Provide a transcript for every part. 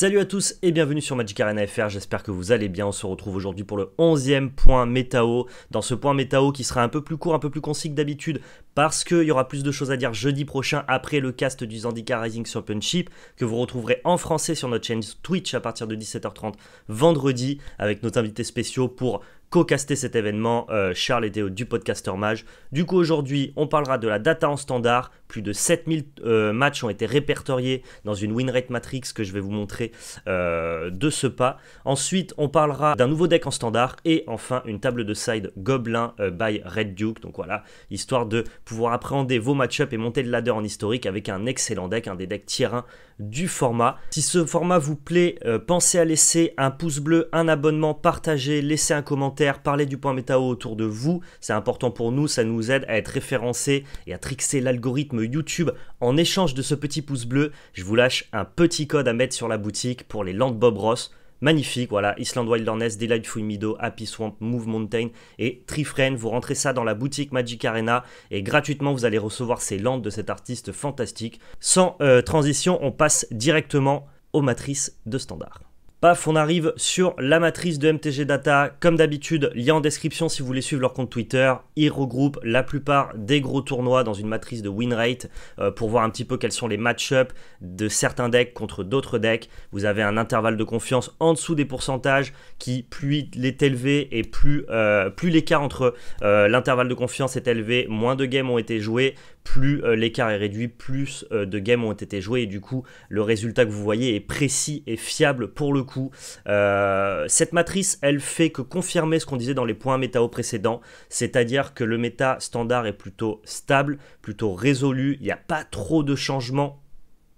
Salut à tous et bienvenue sur Magic Arena FR, j'espère que vous allez bien, on se retrouve aujourd'hui pour le 11e point métao, dans ce point métao qui sera un peu plus court, un peu plus concis que d'habitude, parce qu'il y aura plus de choses à dire jeudi prochain après le cast du Zandika Rising Championship, que vous retrouverez en français sur notre chaîne Twitch à partir de 17h30 vendredi, avec nos invités spéciaux pour co casté cet événement, euh, Charles et Théo du Podcaster Mage. Du coup, aujourd'hui, on parlera de la data en standard. Plus de 7000 euh, matchs ont été répertoriés dans une winrate matrix que je vais vous montrer euh, de ce pas. Ensuite, on parlera d'un nouveau deck en standard et enfin une table de side Goblin by Red Duke. Donc voilà, histoire de pouvoir appréhender vos match et monter le ladder en historique avec un excellent deck, un des decks tier 1 du format. Si ce format vous plaît, pensez à laisser un pouce bleu, un abonnement, partager, laisser un commentaire parler du point métao autour de vous. C'est important pour nous, ça nous aide à être référencés et à trixer l'algorithme YouTube. En échange de ce petit pouce bleu, je vous lâche un petit code à mettre sur la boutique pour les Land Bob Ross. Magnifique, voilà, Island Wilderness, Delightful Meadow, Happy Swamp, Move Mountain et Tree Vous rentrez ça dans la boutique Magic Arena et gratuitement vous allez recevoir ces lentes de cet artiste fantastique. Sans euh, transition, on passe directement aux matrices de standard. Paf, on arrive sur la matrice de MTG Data. Comme d'habitude, lien en description si vous voulez suivre leur compte Twitter. Ils regroupent la plupart des gros tournois dans une matrice de win rate euh, pour voir un petit peu quels sont les match-ups de certains decks contre d'autres decks. Vous avez un intervalle de confiance en dessous des pourcentages qui, plus il est élevé et plus, euh, plus l'écart entre euh, l'intervalle de confiance est élevé, moins de games ont été joués, plus euh, l'écart est réduit, plus euh, de games ont été joués et du coup le résultat que vous voyez est précis et fiable pour le coup. Euh, cette matrice, elle fait que confirmer ce qu'on disait dans les points métao précédents, c'est-à-dire que le méta standard est plutôt stable, plutôt résolu, il n'y a pas trop de changements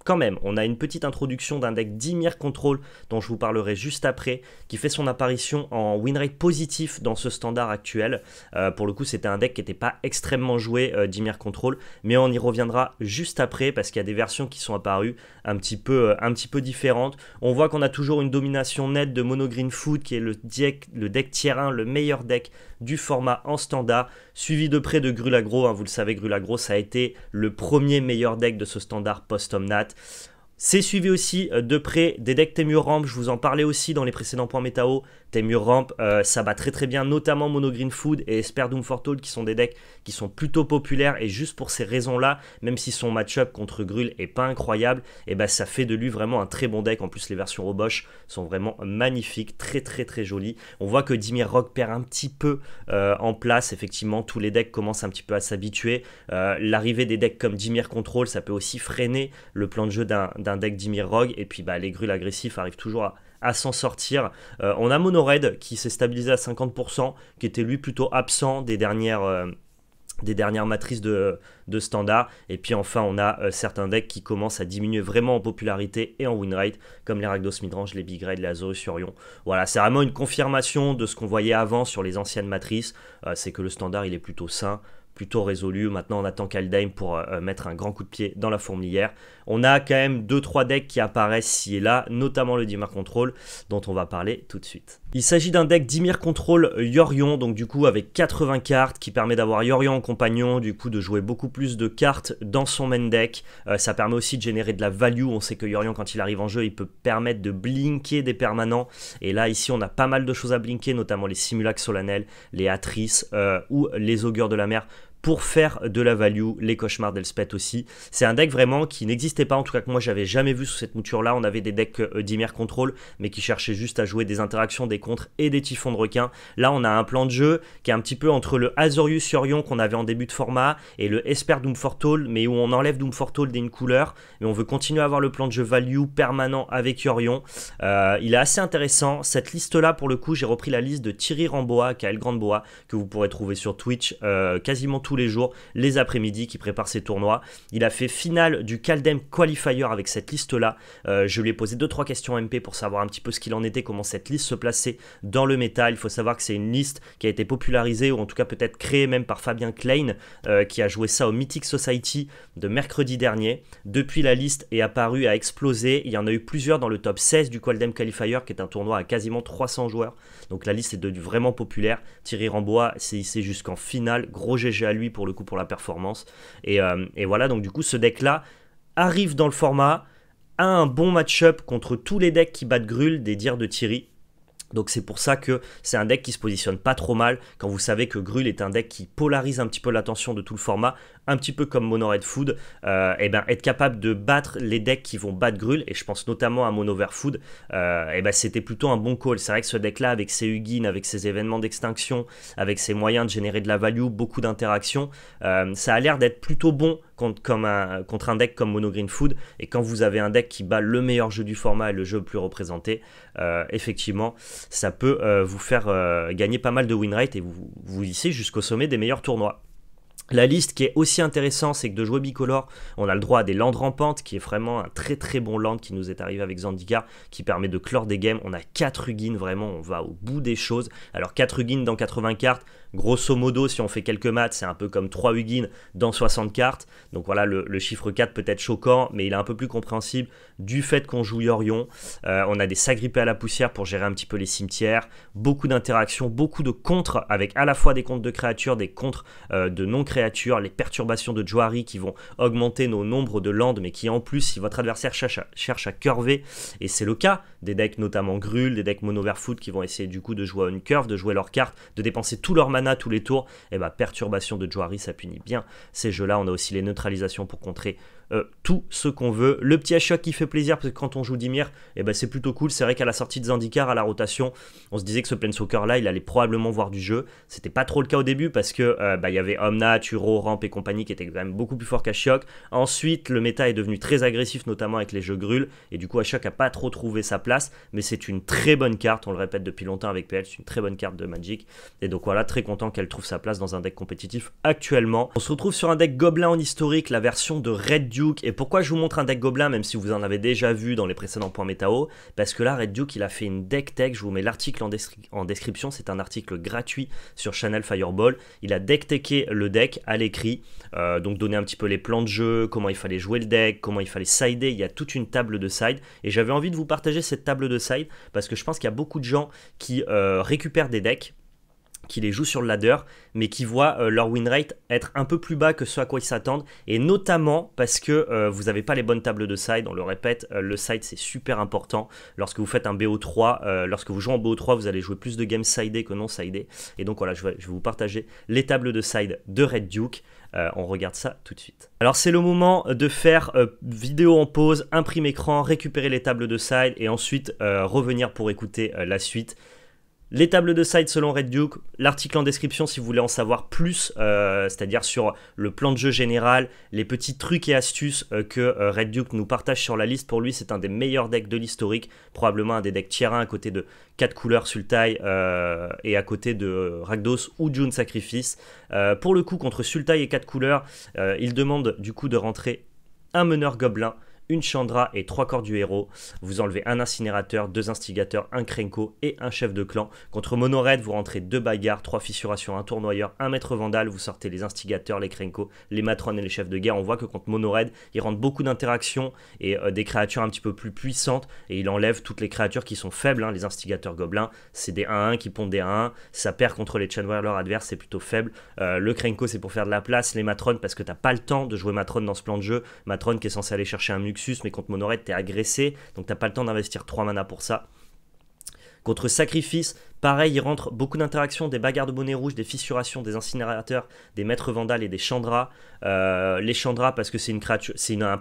quand même, on a une petite introduction d'un deck Dimir Control dont je vous parlerai juste après, qui fait son apparition en winrate positif dans ce standard actuel. Euh, pour le coup, c'était un deck qui n'était pas extrêmement joué, euh, Dimir Control, mais on y reviendra juste après parce qu'il y a des versions qui sont apparues un petit peu, euh, un petit peu différentes. On voit qu'on a toujours une domination nette de Mono Green Food, qui est le deck, le deck tier 1, le meilleur deck du format en standard, suivi de près de Grulagro. Hein, vous le savez, Grulagro, ça a été le premier meilleur deck de ce standard post-Omnat. C'est suivi aussi euh, de près des decks Temur Ramp, je vous en parlais aussi dans les précédents points métao. Temur Ramp, euh, ça bat très très bien, notamment Mono Green Food et Esper Doom qui sont des decks qui sont plutôt populaires, et juste pour ces raisons-là, même si son match-up contre Grul est pas incroyable, et eh ben, ça fait de lui vraiment un très bon deck. En plus, les versions Roboche sont vraiment magnifiques, très très très jolies. On voit que Dimir Rogue perd un petit peu euh, en place, effectivement, tous les decks commencent un petit peu à s'habituer. Euh, l'arrivée des decks comme Dimir Control, ça peut aussi freiner le plan de jeu d'un deck Dimir Rogue, et puis bah, les grul agressifs arrivent toujours à à s'en sortir. Euh, on a Monored qui s'est stabilisé à 50%, qui était lui plutôt absent des dernières, euh, des dernières matrices de, de, standard. Et puis enfin, on a euh, certains decks qui commencent à diminuer vraiment en popularité et en win rate, comme les Ragdos Midrange, les Big Red, les sur Orion. Voilà, c'est vraiment une confirmation de ce qu'on voyait avant sur les anciennes matrices. c'est que le standard, il est plutôt sain plutôt résolu. Maintenant, on attend Kaldheim pour euh, euh, mettre un grand coup de pied dans la fourmilière. On a quand même 2-3 decks qui apparaissent ici et là, notamment le Dimar Control, dont on va parler tout de suite. Il s'agit d'un deck Dimir Control Yorion, donc du coup avec 80 cartes qui permet d'avoir Yorion en compagnon, du coup de jouer beaucoup plus de cartes dans son main deck. Euh, ça permet aussi de générer de la value, on sait que Yorion quand il arrive en jeu il peut permettre de blinker des permanents. Et là ici on a pas mal de choses à blinker, notamment les simulacres solennels, les Atrices euh, ou les Augures de la Mer pour faire de la value, les cauchemars d'Elspeth aussi. C'est un deck vraiment qui n'existait pas, en tout cas que moi j'avais jamais vu sous cette mouture-là. On avait des decks euh, d'Imir Control, mais qui cherchaient juste à jouer des interactions, des contres et des typhons de requins. Là, on a un plan de jeu qui est un petit peu entre le Azorius Yorion qu'on avait en début de format et le Esper Doom mais où on enlève Doom d'une et couleur, mais on veut continuer à avoir le plan de jeu value permanent avec Yorion. Euh, il est assez intéressant. Cette liste-là, pour le coup, j'ai repris la liste de Thierry Ramboa, Kael Grandboa, que vous pourrez trouver sur Twitch euh, quasiment tout les jours, les après-midi, qui prépare ses tournois. Il a fait finale du Caldem Qualifier avec cette liste-là. Euh, je lui ai posé 2-3 questions MP pour savoir un petit peu ce qu'il en était, comment cette liste se plaçait dans le métal. Il faut savoir que c'est une liste qui a été popularisée, ou en tout cas peut-être créée même par Fabien Klein, euh, qui a joué ça au Mythic Society de mercredi dernier. Depuis, la liste est apparue, à exploser Il y en a eu plusieurs dans le top 16 du Qualdem Qualifier, qui est un tournoi à quasiment 300 joueurs. Donc la liste est devenue vraiment populaire. Thierry Rambois c'est ici jusqu'en finale. Gros GG à lui pour le coup pour la performance. Euh, et, voilà, donc du coup ce deck-là arrive dans le format, a un bon match-up contre tous les decks qui battent Grul des dires de Thierry. Donc c'est pour ça que c'est un deck qui se positionne pas trop mal quand vous savez que Grul est un deck qui polarise un petit peu l'attention de tout le format, un petit peu comme Mono Red Food, euh, et bien être capable de battre les decks qui vont battre Grul, et je pense notamment à Mono Vert Food, euh, et ben c'était plutôt un bon call. C'est vrai que ce deck-là, avec ses Ugin, avec ses événements d'extinction, avec ses moyens de générer de la value, beaucoup d'interactions, euh, ça a l'air d'être plutôt bon contre, un, deck comme Mono Green Food. Et quand vous avez un deck qui bat le meilleur jeu du format et le jeu le plus représenté, euh, effectivement, ça peut euh, vous faire euh, gagner pas mal de win rate et vous, vous hissez jusqu'au sommet des meilleurs tournois. La liste qui est aussi intéressante, c'est que de jouer bicolore, on a le droit à des landes rampantes, qui est vraiment un très très bon land qui nous est arrivé avec Zandikar, qui permet de clore des games. On a 4 Ugin, vraiment, on va au bout des choses. Alors 4 Ugin dans 80 cartes, Grosso modo, si on fait quelques maths, c'est un peu comme 3 Huguin dans 60 cartes. Donc voilà, le, chiffre 4 peut être choquant, mais il est un peu plus compréhensible du fait qu'on joue Yorion. Euh, on a des sagrippés à la poussière pour gérer un petit peu les cimetières. Beaucoup d'interactions, beaucoup de contres avec à la fois des contres de créatures, des contres euh, de non-créatures, les perturbations de Joari qui vont augmenter nos nombres de landes, mais qui en plus, si votre adversaire cherche à curver, et c'est le cas, des decks notamment Grul, des decks mono foot qui vont essayer du coup de jouer à une curve, de jouer leurs cartes, de dépenser tout leur mana tous les tours, et bah perturbation de Joari, ça punit bien ces jeux-là. On a aussi les neutralisations pour contrer euh, tout ce qu'on veut. Le petit choc qui fait plaisir, parce que quand on joue Dimir, et eh ben, c'est plutôt cool. C'est vrai qu'à la sortie de Zandikar, à la rotation, on se disait que ce Planeswalker là, il allait probablement voir du jeu. C'était pas trop le cas au début, parce que euh, bah, il y avait Omna, Turo, Ramp et compagnie qui étaient quand même beaucoup plus forts qu'Ashok Ensuite, le méta est devenu très agressif, notamment avec les jeux Grul, et du coup, Ashok a pas trop trouvé sa place, mais c'est une très bonne carte. On le répète depuis longtemps avec PL, c'est une très bonne carte de Magic. Et donc voilà, très content qu'elle trouve sa place dans un deck compétitif actuellement. On se retrouve sur un deck Gobelin en historique, la version de Red du et pourquoi je vous montre un deck gobelin, même si vous en avez déjà vu dans les précédents points métao, parce que là, Red Duke, il a fait une deck tech, je vous mets l'article en, description, c'est un article gratuit sur Channel Fireball, il a deck teché le deck à l'écrit, euh, donc donner un petit peu les plans de jeu, comment il fallait jouer le deck, comment il fallait sider, il y a toute une table de side, et j'avais envie de vous partager cette table de side, parce que je pense qu'il y a beaucoup de gens qui euh, récupèrent des decks, qui les jouent sur le ladder, mais qui voient euh, leur win rate être un peu plus bas que ce à quoi ils s'attendent, et notamment parce que euh, vous n'avez pas les bonnes tables de side, on le répète, euh, le side c'est super important, lorsque vous faites un BO3, lorsque vous jouez en BO3, vous allez jouer plus de games sidés que non sidés. et donc voilà, je vais, vous partager les tables de side de Red Duke, on regarde ça tout de suite. Alors c'est le moment de faire vidéo en pause, imprimer écran, récupérer les tables de side et ensuite revenir pour écouter la suite les tables de side selon Red Duke, l'article en description si vous voulez en savoir plus, euh, c'est-à-dire sur le plan de jeu général, les petits trucs et astuces euh, que euh, Red Duke nous partage sur la liste. Pour lui, c'est un des meilleurs decks de l'historique, probablement un des decks tier 1 à côté de 4 couleurs Sultai et à côté de Rakdos ou June Sacrifice. pour le coup, contre Sultai et 4 couleurs, il demande du coup de rentrer un meneur gobelin une Chandra et trois corps du héros. Vous enlevez un incinérateur, deux instigateurs, un Krenko et un chef de clan. Contre Monored, vous rentrez deux bagarres, trois fissurations, un tournoyeur, un maître vandal. Vous sortez les instigateurs, les Krenko, les matrones et les chefs de guerre. On voit que contre Monored, il rentre beaucoup d'interactions et euh, des créatures un petit peu plus puissantes. Et il enlève toutes les créatures qui sont faibles. Hein, les instigateurs gobelins, c'est des 1-1 qui pondent des 1-1. Ça perd contre les leur adverses, c'est plutôt faible. Euh, le Krenko, c'est pour faire de la place. Les matrones, parce que t'as pas le temps de jouer matrone dans ce plan de jeu. Matrone qui est censé aller chercher un mux mais contre Monored, t'es agressé, donc t'as pas le temps d'investir 3 mana pour ça. Contre Sacrifice, Pareil, il rentre beaucoup d'interactions, des bagarres de bonnets rouges, des fissurations, des incinérateurs, des maîtres vandales et des chandras. Euh, les chandras, parce que c'est une créature, c'est un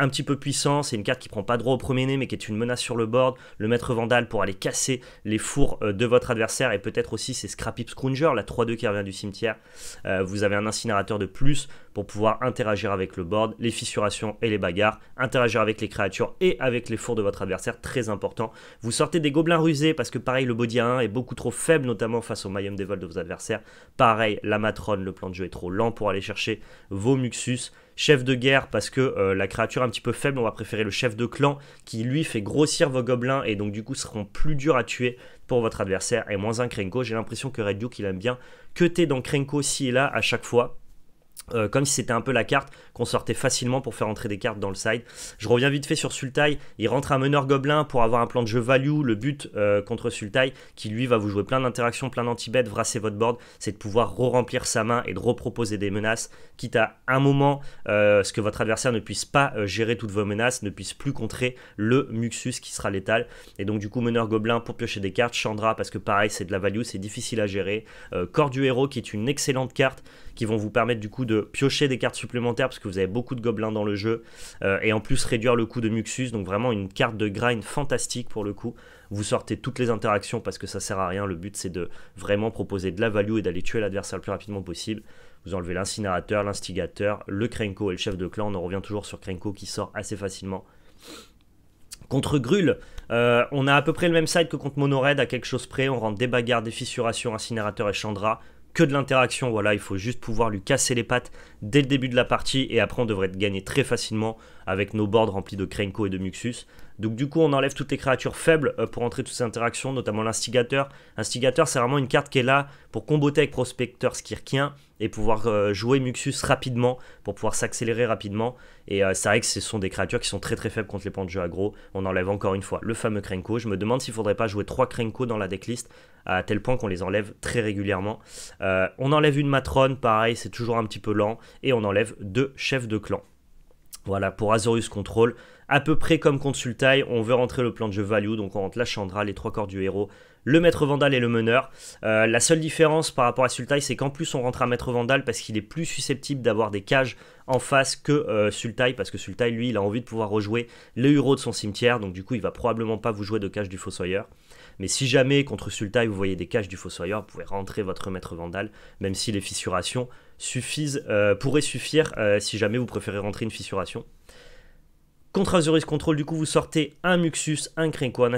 un petit peu puissant, c'est une carte qui prend pas droit au premier nez, mais qui est une menace sur le board. Le maître vandale pour aller casser les fours euh, de votre adversaire, et peut-être aussi c'est Scrappy Scrounger, la 3-2 qui revient du cimetière. Euh, vous avez un incinérateur de plus pour pouvoir interagir avec le board, les fissurations et les bagarres, interagir avec les créatures et avec les fours de votre adversaire, très important. Vous sortez des gobelins rusés, parce que pareil, le body est beaucoup trop faible, notamment face au Mayhem Devil de vos adversaires. Pareil, la matrone, le plan de jeu est trop lent pour aller chercher vos Muxus. Chef de guerre, parce que euh, la créature un petit peu faible, on va préférer le chef de clan qui lui fait grossir vos gobelins et donc du coup seront plus durs à tuer pour votre adversaire. Et moins un Krenko, j'ai l'impression que Red Duke il aime bien que t'es dans Krenko ci et là à chaque fois euh, comme si c'était un peu la carte qu'on sortait facilement pour faire entrer des cartes dans le side. Je reviens vite fait sur Sultai, il rentre un meneur gobelin pour avoir un plan de jeu value, le but euh, contre Sultai, qui lui va vous jouer plein d'interactions, plein d'anti-bêtes, brasser votre board, c'est de pouvoir re-remplir sa main et de reproposer des menaces, quitte à un moment euh, ce que votre adversaire ne puisse pas gérer toutes vos menaces, ne puisse plus contrer le Muxus qui sera létal. Et donc du coup meneur gobelin pour piocher des cartes, Chandra parce que pareil c'est de la value, c'est difficile à gérer, Corps du héros qui est une excellente carte qui vont vous permettre du coup de de piocher des cartes supplémentaires parce que vous avez beaucoup de gobelins dans le jeu euh, et en plus réduire le coût de Muxus. Donc vraiment une carte de grind fantastique pour le coup. Vous sortez toutes les interactions parce que ça sert à rien. Le but c'est de vraiment proposer de la value et d'aller tuer l'adversaire le plus rapidement possible. Vous enlevez l'incinérateur, l'instigateur, le Krenko et le chef de clan. On en revient toujours sur Krenko qui sort assez facilement. Contre Grul, euh, on a à peu près le même side que contre Monored à quelque chose près. On rentre des bagarres, des fissurations, incinérateur et Chandra que de l'interaction. Voilà, il faut juste pouvoir lui casser les pattes dès le début de la partie et après on devrait gagner très facilement avec nos boards remplis de Krenko et de Muxus. Donc du coup, on enlève toutes les créatures faibles euh, pour entrer toutes ces interactions, notamment l'instigateur. Instigateur, c'est vraiment une carte qui est là pour comboter avec Prospecteur Skirkien et pouvoir euh, jouer Muxus rapidement, pour pouvoir s'accélérer rapidement. Et euh, c'est vrai que ce sont des créatures qui sont très très faibles contre les plans de jeu aggro. On enlève encore une fois le fameux Krenko. Je me demande s'il faudrait pas jouer trois Krenko dans la decklist, à tel point qu'on les enlève très régulièrement. on enlève une Matrone, pareil, c'est toujours un petit peu lent. Et on enlève deux chefs de clan. Voilà, pour Azorius Control, à peu près comme contre Sultai, on veut rentrer le plan de jeu value, donc on rentre la Chandra, les trois corps du héros, le maître vandal et le meneur. Euh, la seule différence par rapport à Sultai, c'est qu'en plus on rentre un maître vandal parce qu'il est plus susceptible d'avoir des cages en face que euh, Sultai, parce que Sultai, lui, il a envie de pouvoir rejouer les héros de son cimetière, donc du coup, il va probablement pas vous jouer de cage du Fossoyeur. Mais si jamais contre Sultai, vous voyez des cages du Fossoyeur, vous pouvez rentrer votre maître vandal, même si les fissurations suffisent, euh, pourraient suffire si jamais vous préférez rentrer une fissuration. Contre Azuri's Control, du coup, vous sortez un Muxus, un Krenko, un,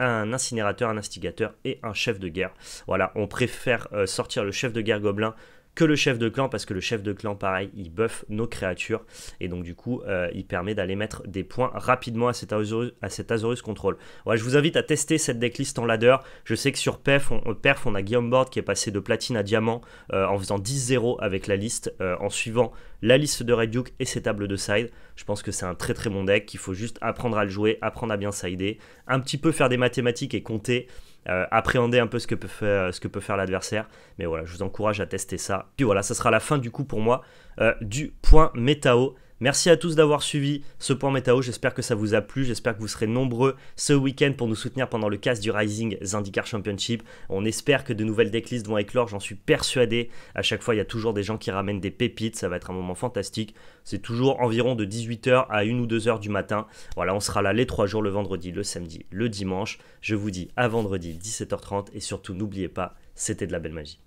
un, incinérateur, un instigateur et un chef de guerre. Voilà, on préfère euh, sortir le chef de guerre gobelin que le chef de clan, parce que le chef de clan, pareil, il buff nos créatures, et donc du coup, euh, il permet d'aller mettre des points rapidement à cet Azorus, à cet Control. je vous invite à tester cette decklist en ladder, je sais que sur perf, on euh, a Guillaume Board qui est passé de platine à diamant euh, en faisant 10-0 avec la liste, en suivant la liste de Red Duke et ses tables de side. Je pense que c'est un très très bon deck, qu'il faut juste apprendre à le jouer, apprendre à bien sider, un petit peu faire des mathématiques et compter, euh, appréhender un peu ce que peut faire, ce que peut faire l'adversaire. Mais voilà, je vous encourage à tester ça. Puis voilà, ça sera la fin du coup pour moi euh, du point métao. Merci à tous d'avoir suivi ce point météo. J'espère que ça vous a plu. J'espère que vous serez nombreux ce week-end pour nous soutenir pendant le casse du Rising Zendikar Championship. On espère que de nouvelles decklists vont éclore. J'en suis persuadé. À chaque fois, il y a toujours des gens qui ramènent des pépites. Ça va être un moment fantastique. C'est toujours environ de 18h à 1 ou 2h du matin. Voilà, on sera là les 3 jours le vendredi, le samedi, le dimanche. Je vous dis à vendredi 17h30 et surtout n'oubliez pas, c'était de la belle magie.